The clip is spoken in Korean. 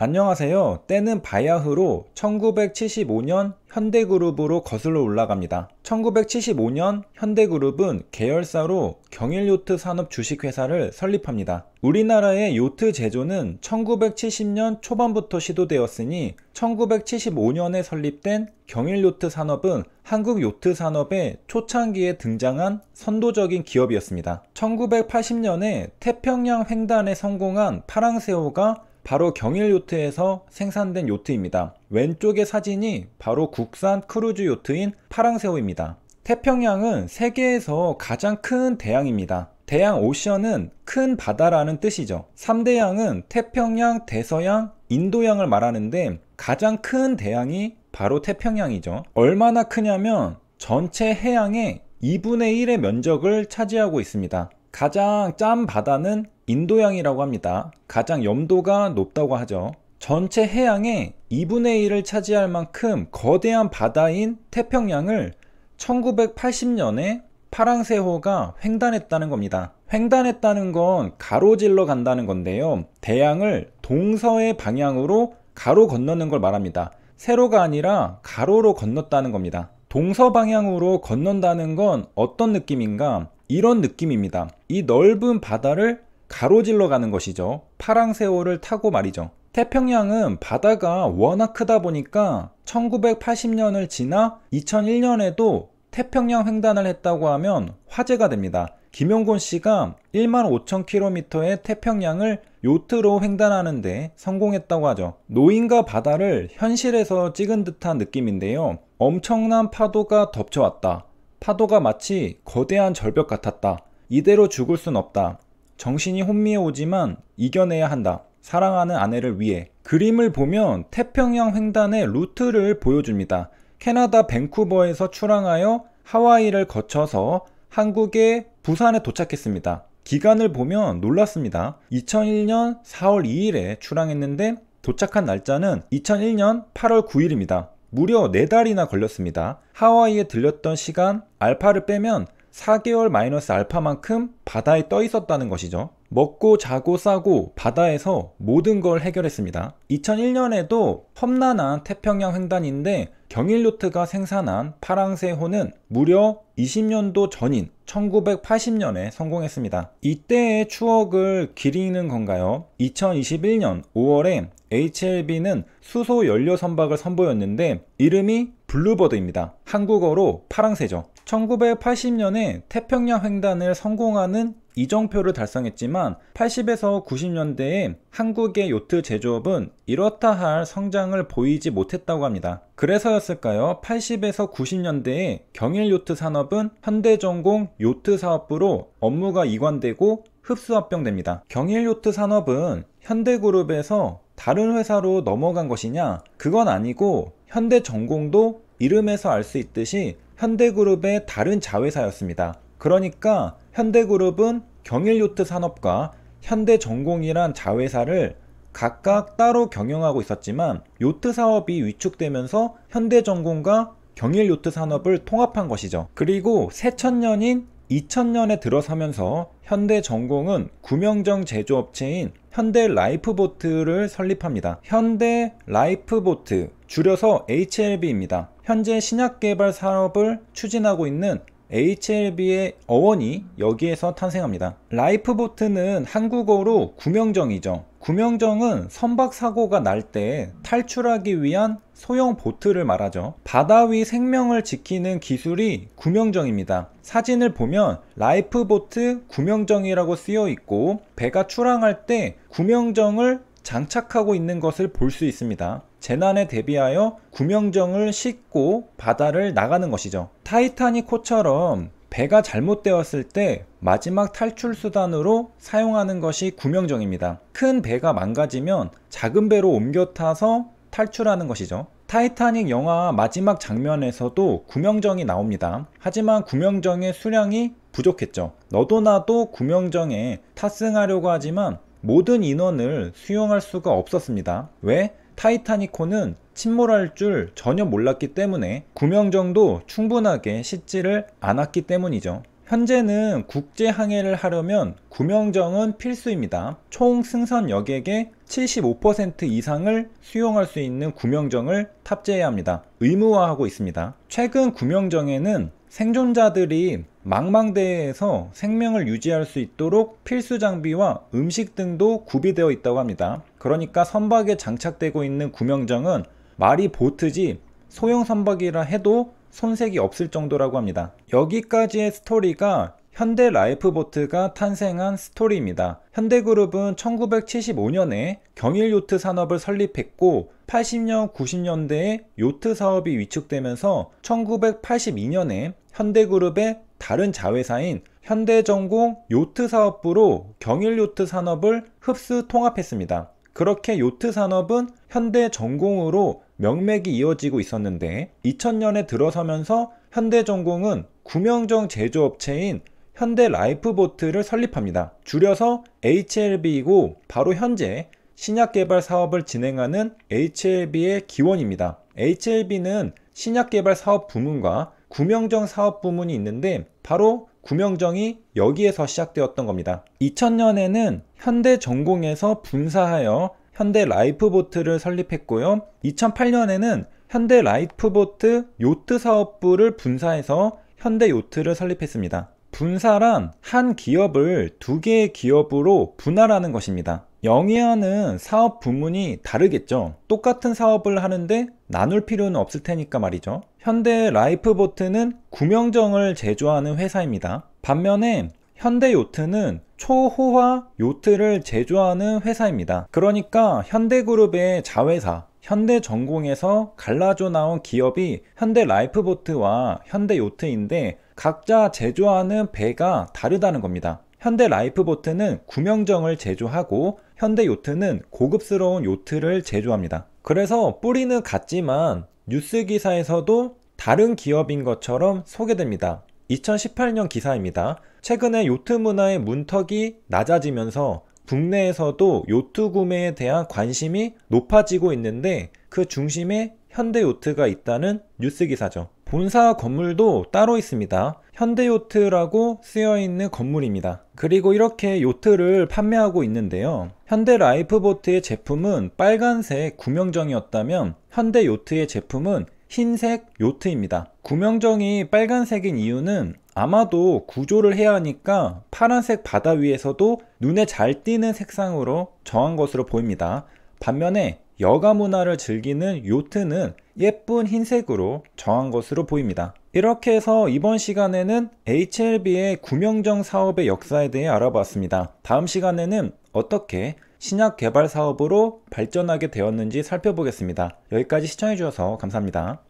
안녕하세요. 때는 바야흐로 1975년 현대그룹으로 거슬러 올라갑니다. 1975년 현대그룹은 계열사로 경일요트 산업 주식회사를 설립합니다. 우리나라의 요트 제조는 1970년 초반부터 시도되었으니 1975년에 설립된 경일요트 산업은 한국 요트 산업의 초창기에 등장한 선도적인 기업이었습니다. 1980년에 태평양 횡단에 성공한 파랑새우가 바로 경일 요트에서 생산된 요트입니다. 왼쪽의 사진이 바로 국산 크루즈 요트인 파랑새우입니다. 태평양은 세계에서 가장 큰 대양입니다. 대양 오션은 큰 바다라는 뜻이죠. 3대양은 태평양, 대서양, 인도양을 말하는데 가장 큰 대양이 바로 태평양이죠. 얼마나 크냐면 전체 해양의 2분의 1의 면적을 차지하고 있습니다. 가장 짠 바다는 인도양이라고 합니다. 가장 염도가 높다고 하죠. 전체 해양의 2분의 1을 차지할 만큼 거대한 바다인 태평양을 1980년에 파랑새호가 횡단했다는 겁니다. 횡단했다는 건 가로질러 간다는 건데요. 대양을 동서의 방향으로 가로 건너는 걸 말합니다. 세로가 아니라 가로로 건넜다는 겁니다. 동서 방향으로 건넌다는 건 어떤 느낌인가? 이런 느낌입니다. 이 넓은 바다를 가로질러 가는 것이죠. 파랑 세월을 타고 말이죠. 태평양은 바다가 워낙 크다 보니까 1980년을 지나 2001년에도 태평양 횡단을 했다고 하면 화제가 됩니다. 김용곤 씨가 1만 5천 킬로미터의 태평양을 요트로 횡단하는데 성공했다고 하죠. 노인과 바다를 현실에서 찍은 듯한 느낌인데요. 엄청난 파도가 덮쳐왔다. 파도가 마치 거대한 절벽 같았다. 이대로 죽을 순 없다. 정신이 혼미해오지만 이겨내야 한다. 사랑하는 아내를 위해. 그림을 보면 태평양 횡단의 루트를 보여줍니다. 캐나다 밴쿠버에서 출항하여 하와이를 거쳐서 한국의 부산에 도착했습니다. 기간을 보면 놀랐습니다. 2001년 4월 2일에 출항했는데 도착한 날짜는 2001년 8월 9일입니다. 무려 4달이나 걸렸습니다. 하와이에 들렸던 시간 알파를 빼면 4개월 마이너스 알파만큼 바다에 떠 있었다는 것이죠. 먹고 자고 싸고 바다에서 모든 걸 해결했습니다. 2001년에도 험난한 태평양 횡단인데 경일로트가 생산한 파랑새호는 무려 20년도 전인 1980년에 성공했습니다. 이때의 추억을 기리는 건가요? 2021년 5월에 HLB는 수소 연료 선박을 선보였는데 이름이 블루버드입니다. 한국어로 파랑새죠. 1980년에 태평양 횡단을 성공하는 이정표를 달성했지만 80에서 90년대에 한국의 요트 제조업은 이렇다 할 성장을 보이지 못했다고 합니다. 그래서였을까요? 80에서 90년대에 경일 요트 산업은 현대전공 요트 사업부로 업무가 이관되고 흡수합병됩니다. 경일 요트 산업은 현대그룹에서 다른 회사로 넘어간 것이냐? 그건 아니고 현대전공도 이름에서 알 수 있듯이 현대그룹의 다른 자회사였습니다. 그러니까 현대그룹은 경일요트 산업과 현대전공이란 자회사를 각각 따로 경영하고 있었지만 요트 사업이 위축되면서 현대전공과 경일요트 산업을 통합한 것이죠. 그리고 새천년인 2000년에 들어서면서 현대 전공은 구명정 제조업체인 현대 라이프보트를 설립합니다. 현대 라이프보트, 줄여서 HLB입니다. 현재 신약 개발 사업을 추진하고 있는 HLB의 어원이 여기에서 탄생합니다. 라이프보트는 한국어로 구명정이죠. 구명정은 선박 사고가 날 때 탈출하기 위한 소형 보트를 말하죠. 바다 위 생명을 지키는 기술이 구명정입니다. 사진을 보면 라이프보트 구명정이라고 쓰여 있고 배가 출항할 때 구명정을 장착하고 있는 것을 볼 수 있습니다. 재난에 대비하여 구명정을 싣고 바다를 나가는 것이죠. 타이타닉호처럼 배가 잘못되었을 때 마지막 탈출 수단으로 사용하는 것이 구명정입니다. 큰 배가 망가지면 작은 배로 옮겨 타서 탈출하는 것이죠. 타이타닉 영화 마지막 장면에서도 구명정이 나옵니다. 하지만 구명정의 수량이 부족했죠. 너도나도 구명정에 탑승하려고 하지만 모든 인원을 수용할 수가 없었습니다. 왜? 타이타닉호는 침몰할 줄 전혀 몰랐기 때문에 구명정도 충분하게 씻지를 않았기 때문이죠. 현재는 국제 항해를 하려면 구명정은 필수입니다. 총승선역에의75% 이상을 수용할 수 있는 구명정을 탑재해야 합니다. 의무화하고 있습니다. 최근 구명정에는 생존자들이 망망대해에서 생명을 유지할 수 있도록 필수 장비와 음식 등도 구비되어 있다고 합니다. 그러니까 선박에 장착되고 있는 구명정은 말이 보트지 소형 선박이라 해도 손색이 없을 정도라고 합니다. 여기까지의 스토리가 현대 라이프보트가 탄생한 스토리입니다. 현대그룹은 1975년에 경일요트 산업을 설립했고 80년, 90년대에 요트 사업이 위축되면서 1982년에 현대그룹의 다른 자회사인 현대전공 요트 사업부로 경일요트 산업을 흡수 통합했습니다. 그렇게 요트 산업은 현대전공으로 명맥이 이어지고 있었는데 2000년에 들어서면서 현대전공은 구명정 제조업체인 현대 라이프보트를 설립합니다. 줄여서 HLB이고 바로 현재 신약 개발 사업을 진행하는 HLB의 기원입니다. HLB는 신약 개발 사업 부문과 구명정 사업 부문이 있는데 바로 구명정이 여기에서 시작되었던 겁니다. 2000년에는 현대 전공에서 분사하여 현대 라이프보트를 설립했고요. 2008년에는 현대 라이프보트 요트 사업부를 분사해서 현대 요트를 설립했습니다. 분사란 한 기업을 두 개의 기업으로 분할하는 것입니다. 영위하는 사업 부문이 다르겠죠. 똑같은 사업을 하는데 나눌 필요는 없을 테니까 말이죠. 현대 라이프보트는 구명정을 제조하는 회사입니다. 반면에 현대요트는 초호화 요트를 제조하는 회사입니다. 그러니까 현대그룹의 자회사 현대전공에서 갈라져 나온 기업이 현대라이프보트와 현대요트인데 각자 제조하는 배가 다르다는 겁니다. 현대라이프보트는 구명정을 제조하고 현대요트는 고급스러운 요트를 제조합니다. 그래서 뿌리는 같지만 뉴스 기사에서도 다른 기업인 것처럼 소개됩니다. 2018년 기사입니다. 최근에 요트 문화의 문턱이 낮아지면서 국내에서도 요트 구매에 대한 관심이 높아지고 있는데 그 중심에 현대 요트가 있다는 뉴스 기사죠. 본사 건물도 따로 있습니다. 현대요트라고 쓰여 있는 건물입니다. 그리고 이렇게 요트를 판매하고 있는데요. 현대 라이프보트의 제품은 빨간색 구명정이었다면 현대 요트의 제품은 흰색 요트입니다. 구명정이 빨간색인 이유는 아마도 구조를 해야 하니까 파란색 바다 위에서도 눈에 잘 띄는 색상으로 정한 것으로 보입니다. 반면에 여가 문화를 즐기는 요트는 예쁜 흰색으로 정한 것으로 보입니다. 이렇게 해서 이번 시간에는 HLB의 구명정 사업의 역사에 대해 알아봤습니다. 다음 시간에는 어떻게 신약 개발 사업으로 발전하게 되었는지 살펴보겠습니다. 여기까지 시청해주셔서 감사합니다.